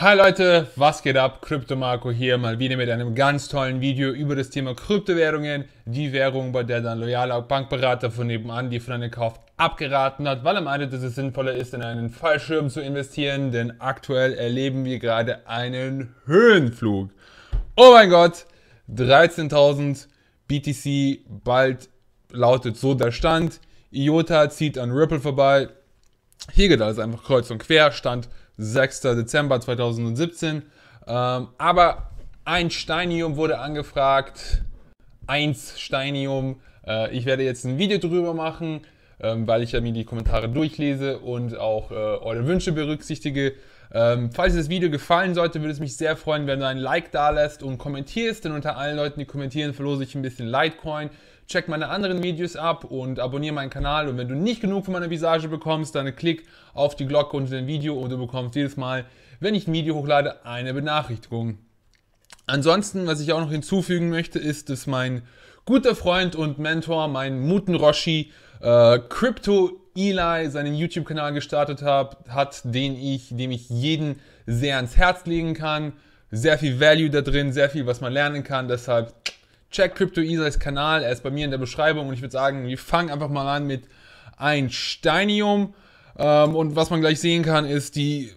Hi Leute, was geht ab? Krypto Marco hier mal wieder mit einem ganz tollen Video über das Thema Kryptowährungen, die Währung, bei der dann loyaler Bankberater von nebenan die von einem Kauf abgeraten hat, weil er Ende dass es sinnvoller ist, in einen Fallschirm zu investieren, denn aktuell erleben wir gerade einen Höhenflug. Oh mein Gott, 13.000 BTC bald lautet so der Stand. IOTA zieht an Ripple vorbei, hier geht alles einfach kreuz und quer, stand 6. Dezember 2017. Ähm, aber ein Steinium wurde angefragt. Eins Steinium. Äh, ich werde jetzt ein Video drüber machen, ähm, weil ich ja mir die Kommentare durchlese und auch äh, eure Wünsche berücksichtige. Ähm, falls das Video gefallen sollte, würde es mich sehr freuen, wenn du ein Like da lässt und kommentierst. Denn unter allen Leuten, die kommentieren, verlose ich ein bisschen Litecoin check meine anderen Videos ab und abonniere meinen Kanal. Und wenn du nicht genug von meiner Visage bekommst, dann klick auf die Glocke unter dem Video und du bekommst jedes Mal, wenn ich ein Video hochlade, eine Benachrichtigung. Ansonsten, was ich auch noch hinzufügen möchte, ist, dass mein guter Freund und Mentor, mein Muten Roshi, äh, Crypto Eli seinen YouTube-Kanal gestartet hab, hat, den ich, dem ich jeden sehr ans Herz legen kann. Sehr viel Value da drin, sehr viel, was man lernen kann. Deshalb Check Crypto Isais Kanal, er ist bei mir in der Beschreibung und ich würde sagen, wir fangen einfach mal an mit ein Steinium. Ähm, und was man gleich sehen kann, ist die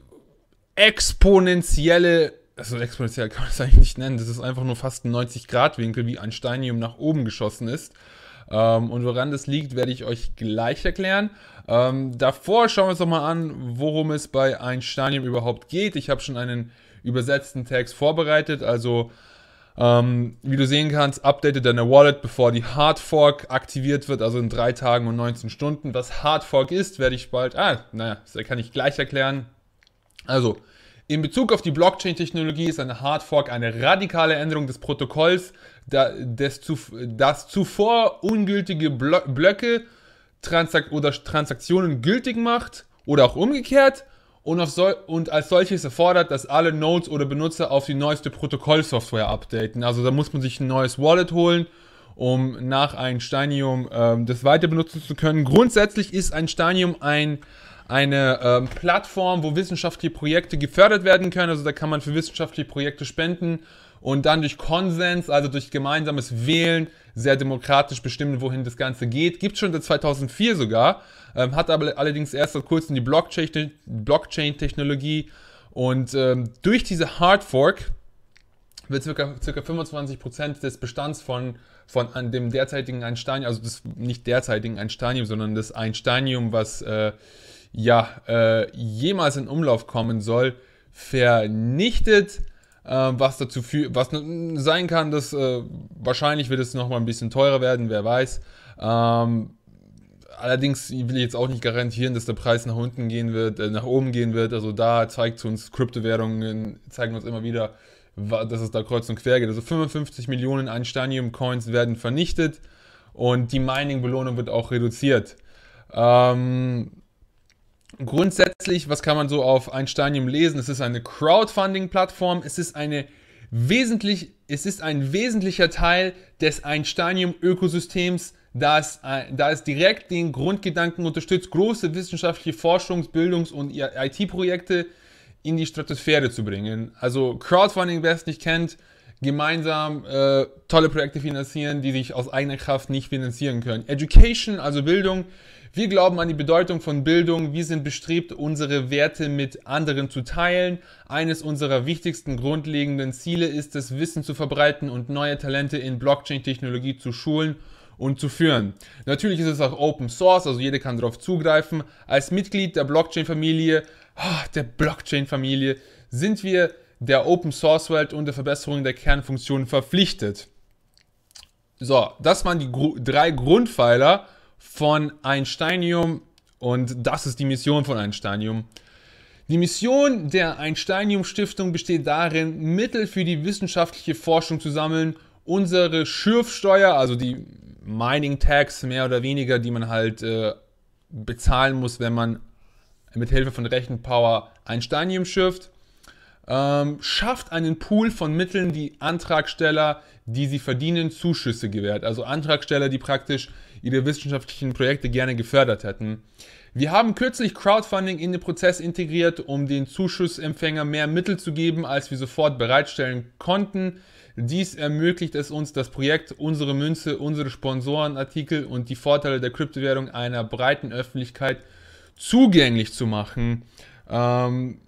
exponentielle, also exponentiell kann man das eigentlich nicht nennen, das ist einfach nur fast ein 90-Grad-Winkel, wie ein Steinium nach oben geschossen ist. Ähm, und woran das liegt, werde ich euch gleich erklären. Ähm, davor schauen wir uns doch mal an, worum es bei Einsteinium überhaupt geht. Ich habe schon einen übersetzten Text vorbereitet, also ähm, wie du sehen kannst, update deine Wallet, bevor die Hard Fork aktiviert wird, also in drei Tagen und 19 Stunden. Was Hard Fork ist, werde ich bald, ah, naja, das kann ich gleich erklären. Also, in Bezug auf die Blockchain-Technologie ist eine Hard Fork eine radikale Änderung des Protokolls, das, das zuvor ungültige Blöcke Transak oder Transaktionen gültig macht oder auch umgekehrt und, so und als solches erfordert, dass alle Nodes oder Benutzer auf die neueste Protokollsoftware updaten. Also da muss man sich ein neues Wallet holen, um nach ein Steinium ähm, das weiter benutzen zu können. Grundsätzlich ist ein Steinium ein, eine ähm, Plattform, wo wissenschaftliche Projekte gefördert werden können. Also da kann man für wissenschaftliche Projekte spenden und dann durch Konsens, also durch gemeinsames Wählen, sehr demokratisch bestimmen, wohin das Ganze geht. Gibt schon seit 2004 sogar, ähm, hat aber allerdings erst seit kurzem die Blockchain-Technologie. Und ähm, durch diese Hard Fork wird circa, circa 25% des Bestands von, von an dem derzeitigen Einsteinium, also das nicht derzeitigen Einsteinium, sondern das Einsteinium, was äh, ja äh, jemals in Umlauf kommen soll, vernichtet. Ähm, was dazu für, was sein kann, dass äh, wahrscheinlich wird es nochmal ein bisschen teurer werden, wer weiß. Ähm, allerdings will ich jetzt auch nicht garantieren, dass der Preis nach unten gehen wird, äh, nach oben gehen wird. Also da zeigt uns Kryptowährungen, zeigen uns immer wieder, dass es da kreuz und quer geht. Also 55 Millionen Einsteinium-Coins werden vernichtet und die Mining-Belohnung wird auch reduziert. Ähm, Grundsätzlich, was kann man so auf Einsteinium lesen? Es ist eine Crowdfunding-Plattform. Es ist eine wesentlich, es ist ein wesentlicher Teil des Einsteinium-Ökosystems, da äh, da es direkt den Grundgedanken unterstützt, große wissenschaftliche Forschungs-, Bildungs- und IT-Projekte in die Stratosphäre zu bringen. Also Crowdfunding, wer es nicht kennt, gemeinsam äh, tolle Projekte finanzieren, die sich aus eigener Kraft nicht finanzieren können. Education, also Bildung. Wir glauben an die Bedeutung von Bildung. Wir sind bestrebt, unsere Werte mit anderen zu teilen. Eines unserer wichtigsten grundlegenden Ziele ist es, Wissen zu verbreiten und neue Talente in Blockchain-Technologie zu schulen und zu führen. Natürlich ist es auch Open Source, also jeder kann darauf zugreifen. Als Mitglied der Blockchain-Familie, ah, der Blockchain-Familie, sind wir der Open Source Welt und der Verbesserung der Kernfunktionen verpflichtet. So, das waren die Gru drei Grundpfeiler von Einsteinium und das ist die Mission von Einsteinium. Die Mission der Einsteinium Stiftung besteht darin, Mittel für die wissenschaftliche Forschung zu sammeln, unsere Schürfsteuer, also die Mining Tax mehr oder weniger, die man halt äh, bezahlen muss, wenn man mit Hilfe von Rechenpower Einsteinium schürft, ähm, schafft einen Pool von Mitteln, die Antragsteller, die sie verdienen, Zuschüsse gewährt. Also Antragsteller, die praktisch ihre wissenschaftlichen Projekte gerne gefördert hätten. Wir haben kürzlich Crowdfunding in den Prozess integriert, um den Zuschussempfänger mehr Mittel zu geben, als wir sofort bereitstellen konnten. Dies ermöglicht es uns, das Projekt, unsere Münze, unsere Sponsorenartikel und die Vorteile der Kryptowährung einer breiten Öffentlichkeit zugänglich zu machen. Ähm,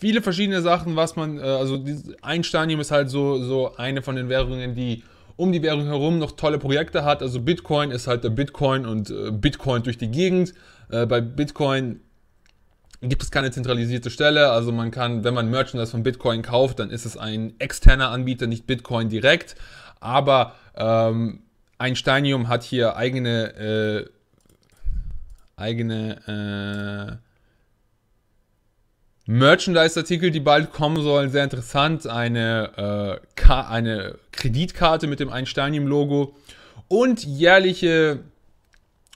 viele verschiedene Sachen, was man, äh, also ein Stanium ist halt so, so eine von den Währungen, die um die Währung herum noch tolle Projekte hat. Also Bitcoin ist halt der Bitcoin und äh, Bitcoin durch die Gegend. Äh, bei Bitcoin gibt es keine zentralisierte Stelle. Also man kann, wenn man Merchandise von Bitcoin kauft, dann ist es ein externer Anbieter, nicht Bitcoin direkt. Aber ähm, ein Steinium hat hier eigene, äh, eigene äh, Merchandise-Artikel, die bald kommen sollen, sehr interessant. Eine, äh, eine Kreditkarte mit dem Einsteinium-Logo und jährliche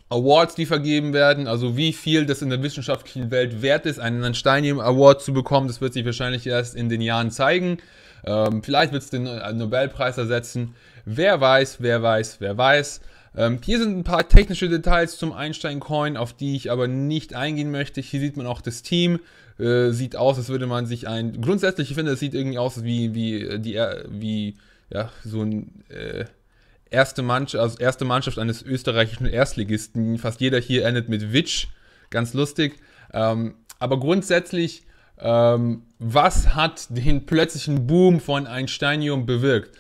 Awards, die vergeben werden. Also wie viel das in der wissenschaftlichen Welt wert ist, einen Einsteinium-Award zu bekommen, das wird sich wahrscheinlich erst in den Jahren zeigen. Ähm, vielleicht wird es den äh, Nobelpreis ersetzen. Wer weiß, wer weiß, wer weiß. Ähm, hier sind ein paar technische Details zum Einstein-Coin, auf die ich aber nicht eingehen möchte. Hier sieht man auch das Team. Äh, sieht aus, als würde man sich ein. Grundsätzlich, ich finde, es sieht irgendwie aus wie, wie, äh, die, äh, wie ja, so ein. Äh, erste, Mannschaft, also erste Mannschaft eines österreichischen Erstligisten. Fast jeder hier endet mit Witsch. Ganz lustig. Ähm, aber grundsätzlich, ähm, was hat den plötzlichen Boom von Einsteinium bewirkt?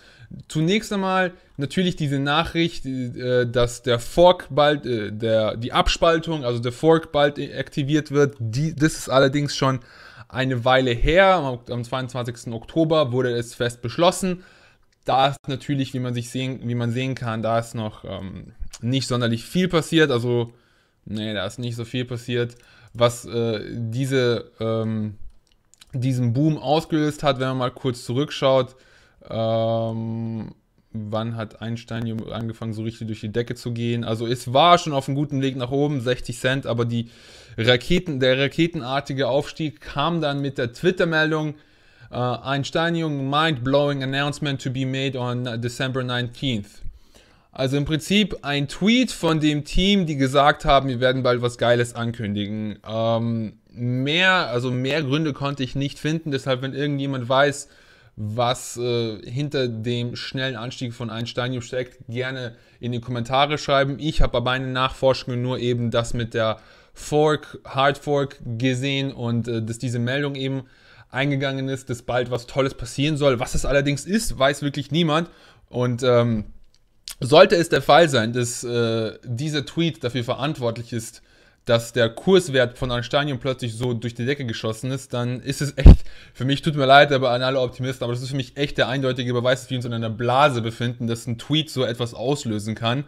Zunächst einmal natürlich diese Nachricht, äh, dass der Fork bald, äh, der, die Abspaltung, also der Fork bald aktiviert wird. Die, das ist allerdings schon eine Weile her. Am 22. Oktober wurde es fest beschlossen. Da ist natürlich, wie man sich sehen, wie man sehen kann, da ist noch ähm, nicht sonderlich viel passiert. Also, nee, da ist nicht so viel passiert, was äh, diese, ähm, diesen Boom ausgelöst hat. Wenn man mal kurz zurückschaut, ähm, wann hat Einstein angefangen, so richtig durch die Decke zu gehen? Also es war schon auf einem guten Weg nach oben, 60 Cent, aber die Raketen, der raketenartige Aufstieg kam dann mit der Twitter-Meldung. Uh, äh, Einsteinium mind-blowing announcement to be made on December 19th. Also im Prinzip ein Tweet von dem Team, die gesagt haben, wir werden bald was Geiles ankündigen. Ähm, mehr, also mehr Gründe konnte ich nicht finden. Deshalb, wenn irgendjemand weiß, was äh, hinter dem schnellen Anstieg von Einsteinium steckt, gerne in die Kommentare schreiben. Ich habe bei meinen Nachforschungen nur eben das mit der Fork, Hard Fork gesehen und äh, dass diese Meldung eben eingegangen ist, dass bald was Tolles passieren soll. Was es allerdings ist, weiß wirklich niemand. Und ähm, sollte es der Fall sein, dass äh, dieser Tweet dafür verantwortlich ist, dass der Kurswert von Anstanium plötzlich so durch die Decke geschossen ist, dann ist es echt, für mich tut mir leid, aber an alle Optimisten, aber das ist für mich echt der eindeutige Beweis, dass wir uns in einer Blase befinden, dass ein Tweet so etwas auslösen kann.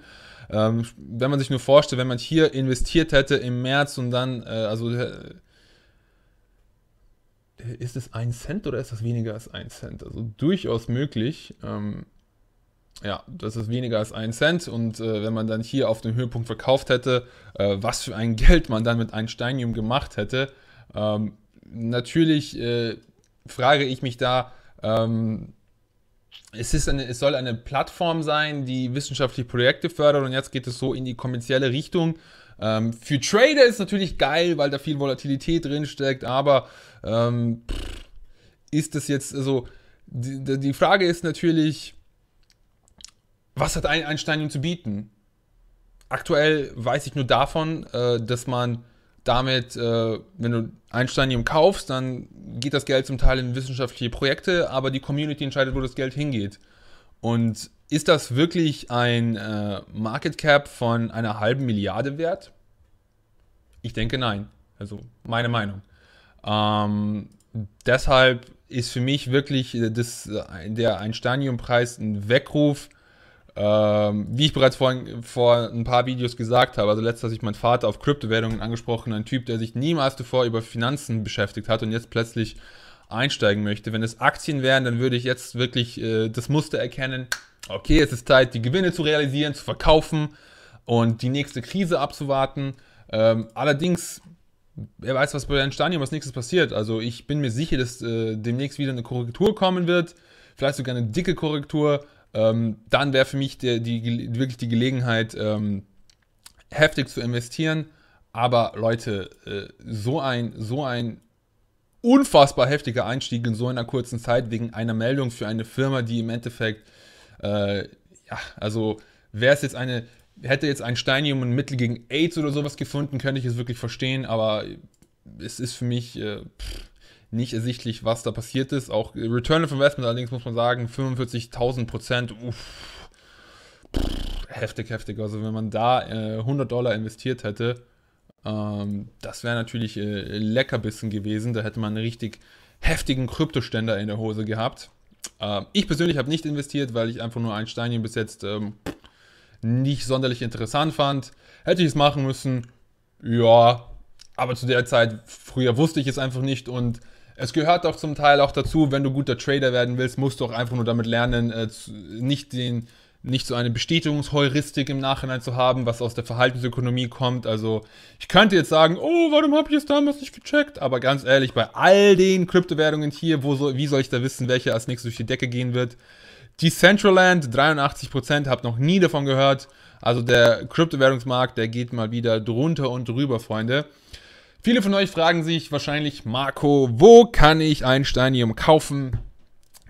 Ähm, wenn man sich nur vorstellt, wenn man hier investiert hätte im März und dann, äh, also äh, ist es ein Cent oder ist das weniger als ein Cent? Also durchaus möglich. Ähm, ja, das ist weniger als ein Cent. Und äh, wenn man dann hier auf dem Höhepunkt verkauft hätte, äh, was für ein Geld man dann mit Einsteinium gemacht hätte. Ähm, natürlich äh, frage ich mich da, ähm, es, ist eine, es soll eine Plattform sein, die wissenschaftliche Projekte fördert und jetzt geht es so in die kommerzielle Richtung. Ähm, für Trader ist natürlich geil, weil da viel Volatilität drin steckt, aber ähm, pff, ist das jetzt, also die, die Frage ist natürlich, was hat ein Einsteinium zu bieten? Aktuell weiß ich nur davon, äh, dass man damit, äh, wenn du Einsteinium kaufst, dann geht das Geld zum Teil in wissenschaftliche Projekte, aber die Community entscheidet, wo das Geld hingeht. Und ist das wirklich ein äh, Market Cap von einer halben Milliarde wert? Ich denke nein. Also meine Meinung. Ähm, deshalb ist für mich wirklich das, der einsteinium preis ein Weckruf ähm, wie ich bereits vorhin, vor ein paar Videos gesagt habe, also letztes hat sich mein Vater auf Kryptowährungen angesprochen, ein Typ, der sich niemals zuvor über Finanzen beschäftigt hat und jetzt plötzlich einsteigen möchte. Wenn es Aktien wären, dann würde ich jetzt wirklich äh, das Muster erkennen. Okay, es ist Zeit, die Gewinne zu realisieren, zu verkaufen und die nächste Krise abzuwarten. Ähm, allerdings, wer weiß, was bei den Stadion was nächstes passiert. Also ich bin mir sicher, dass äh, demnächst wieder eine Korrektur kommen wird, vielleicht sogar eine dicke Korrektur ähm, dann wäre für mich die, die, wirklich die Gelegenheit, ähm, heftig zu investieren. Aber Leute, äh, so ein, so ein unfassbar heftiger Einstieg in so einer kurzen Zeit wegen einer Meldung für eine Firma, die im Endeffekt, äh, ja, also wäre es jetzt eine, hätte jetzt ein Steinium und Mittel gegen AIDS oder sowas gefunden, könnte ich es wirklich verstehen, aber es ist für mich, äh, pff, nicht ersichtlich, was da passiert ist. Auch äh, Return of Investment allerdings muss man sagen, 45.000 Prozent, uff, pff, heftig, heftig. Also wenn man da äh, 100 Dollar investiert hätte, ähm, das wäre natürlich äh, Leckerbissen gewesen. Da hätte man einen richtig heftigen Kryptoständer in der Hose gehabt. Ähm, ich persönlich habe nicht investiert, weil ich einfach nur ein Steinchen bis jetzt ähm, nicht sonderlich interessant fand. Hätte ich es machen müssen, ja, aber zu der Zeit früher wusste ich es einfach nicht und es gehört auch zum Teil auch dazu, wenn du guter Trader werden willst, musst du auch einfach nur damit lernen, äh, nicht den nicht so eine Bestätigungsheuristik im Nachhinein zu haben, was aus der Verhaltensökonomie kommt. Also ich könnte jetzt sagen, oh, warum habe ich es damals nicht gecheckt? Aber ganz ehrlich, bei all den Kryptowährungen hier, wo so, wie soll ich da wissen, welche als nächstes durch die Decke gehen wird? Decentraland, 83%, habe noch nie davon gehört. Also der Kryptowährungsmarkt, der geht mal wieder drunter und drüber, Freunde. Viele von euch fragen sich wahrscheinlich, Marco, wo kann ich ein Steinium kaufen?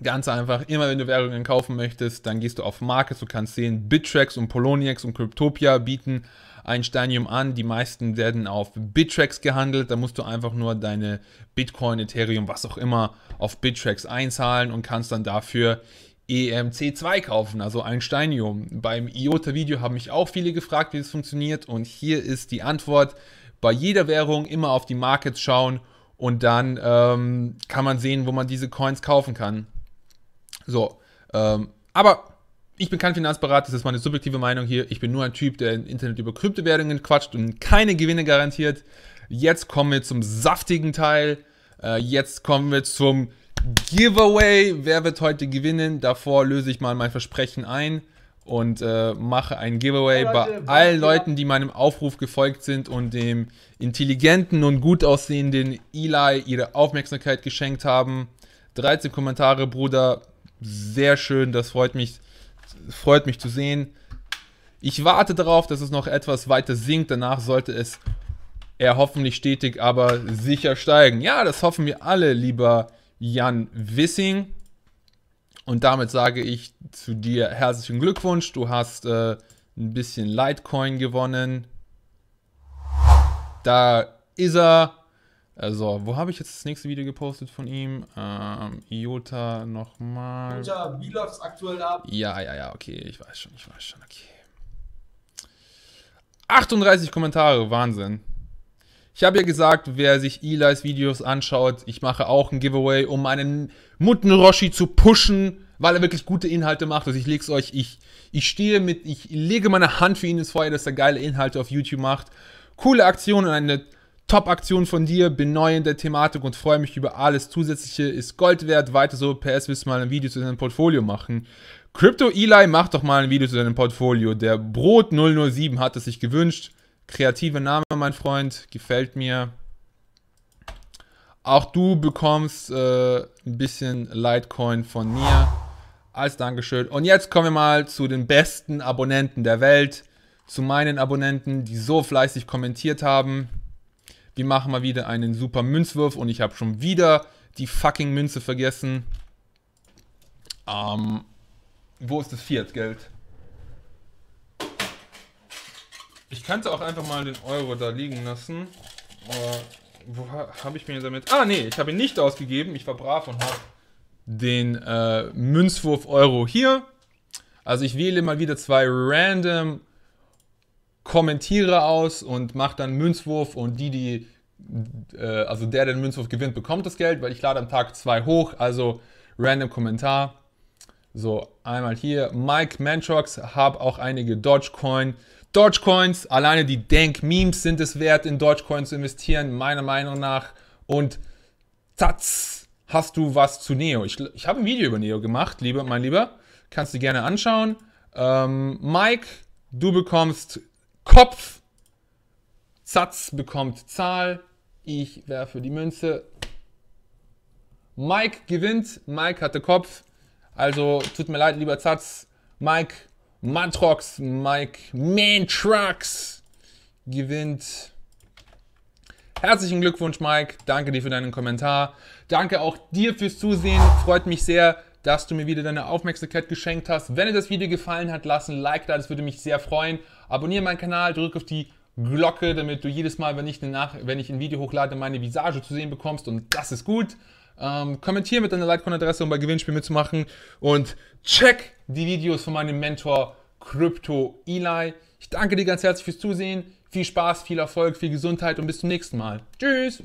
Ganz einfach, immer wenn du Währungen kaufen möchtest, dann gehst du auf Markets, du kannst sehen, Bittrex und Poloniex und Cryptopia bieten ein Steinium an. Die meisten werden auf Bittrex gehandelt. Da musst du einfach nur deine Bitcoin, Ethereum, was auch immer, auf Bittrex einzahlen und kannst dann dafür EMC2 kaufen, also ein Steinium. Beim IOTA-Video haben mich auch viele gefragt, wie das funktioniert und hier ist die Antwort bei jeder Währung immer auf die Markets schauen und dann ähm, kann man sehen, wo man diese Coins kaufen kann. So, ähm, aber ich bin kein Finanzberater, das ist meine subjektive Meinung hier. Ich bin nur ein Typ, der im Internet über Kryptowährungen quatscht und keine Gewinne garantiert. Jetzt kommen wir zum saftigen Teil. Äh, jetzt kommen wir zum Giveaway. Wer wird heute gewinnen? Davor löse ich mal mein Versprechen ein und äh, mache ein Giveaway hey bei allen Leuten, die meinem Aufruf gefolgt sind und dem intelligenten und gut aussehenden Eli ihre Aufmerksamkeit geschenkt haben. 13 Kommentare, Bruder. Sehr schön, das freut mich, freut mich zu sehen. Ich warte darauf, dass es noch etwas weiter sinkt. Danach sollte es er hoffentlich stetig, aber sicher steigen. Ja, das hoffen wir alle, lieber Jan Wissing. Und damit sage ich zu dir herzlichen Glückwunsch. Du hast äh, ein bisschen Litecoin gewonnen. Da ist er. Also, wo habe ich jetzt das nächste Video gepostet von ihm? Ähm, Iota nochmal. Iota, wie läuft's aktuell ab? Ja, ja, ja, okay, ich weiß schon, ich weiß schon, okay. 38 Kommentare, Wahnsinn. Ich habe ja gesagt, wer sich Eli's Videos anschaut, ich mache auch ein Giveaway, um meinen Mutten Roshi zu pushen, weil er wirklich gute Inhalte macht. Also ich lege es euch, ich, ich stehe mit, ich lege meine Hand für ihn ins Feuer, dass er geile Inhalte auf YouTube macht. Coole Aktion und eine Top-Aktion von dir, bin neu in der Thematik und freue mich über alles Zusätzliche, ist Gold wert, weiter so, PS willst du mal ein Video zu deinem Portfolio machen. Crypto Eli, mach doch mal ein Video zu deinem Portfolio. Der Brot 007 hat es sich gewünscht. Kreativer Name, mein Freund, gefällt mir. Auch du bekommst äh, ein bisschen Litecoin von mir als Dankeschön. Und jetzt kommen wir mal zu den besten Abonnenten der Welt, zu meinen Abonnenten, die so fleißig kommentiert haben. Wir machen mal wieder einen super Münzwurf und ich habe schon wieder die fucking Münze vergessen. Ähm, wo ist das Fiat-Geld? Ich könnte auch einfach mal den Euro da liegen lassen. Aber äh, wo habe ich mir damit... Ah, nee, ich habe ihn nicht ausgegeben. Ich war brav und habe den äh, Münzwurf Euro hier. Also ich wähle mal wieder zwei random Kommentiere aus und mache dann Münzwurf und die, die... Äh, also der, der den Münzwurf gewinnt, bekommt das Geld, weil ich lade am Tag zwei hoch. Also random Kommentar. So, einmal hier. Mike Mantrox, habe auch einige Dogecoin. Dogecoins, alleine die denk memes sind es wert, in Dogecoin zu investieren, meiner Meinung nach. Und zatz, hast du was zu Neo. Ich, ich habe ein Video über Neo gemacht, lieber, mein Lieber. Kannst du gerne anschauen. Ähm, Mike, du bekommst Kopf. Zatz bekommt Zahl. Ich werfe die Münze. Mike gewinnt. Mike hatte Kopf. Also tut mir leid, lieber Zatz. Mike, Mantrox, Mike Mantrox gewinnt. Herzlichen Glückwunsch, Mike. Danke dir für deinen Kommentar. Danke auch dir fürs Zusehen. Freut mich sehr, dass du mir wieder deine Aufmerksamkeit geschenkt hast. Wenn dir das Video gefallen hat, lass ein Like da. Das würde mich sehr freuen. Abonniere meinen Kanal, drück auf die Glocke, damit du jedes Mal, wenn ich, eine Nach wenn ich ein Video hochlade, meine Visage zu sehen bekommst. Und das ist gut. Ähm, kommentier mit deiner Litecoin-Adresse, um bei Gewinnspielen mitzumachen. Und check die Videos von meinem Mentor Crypto Eli. Ich danke dir ganz herzlich fürs Zusehen. Viel Spaß, viel Erfolg, viel Gesundheit und bis zum nächsten Mal. Tschüss!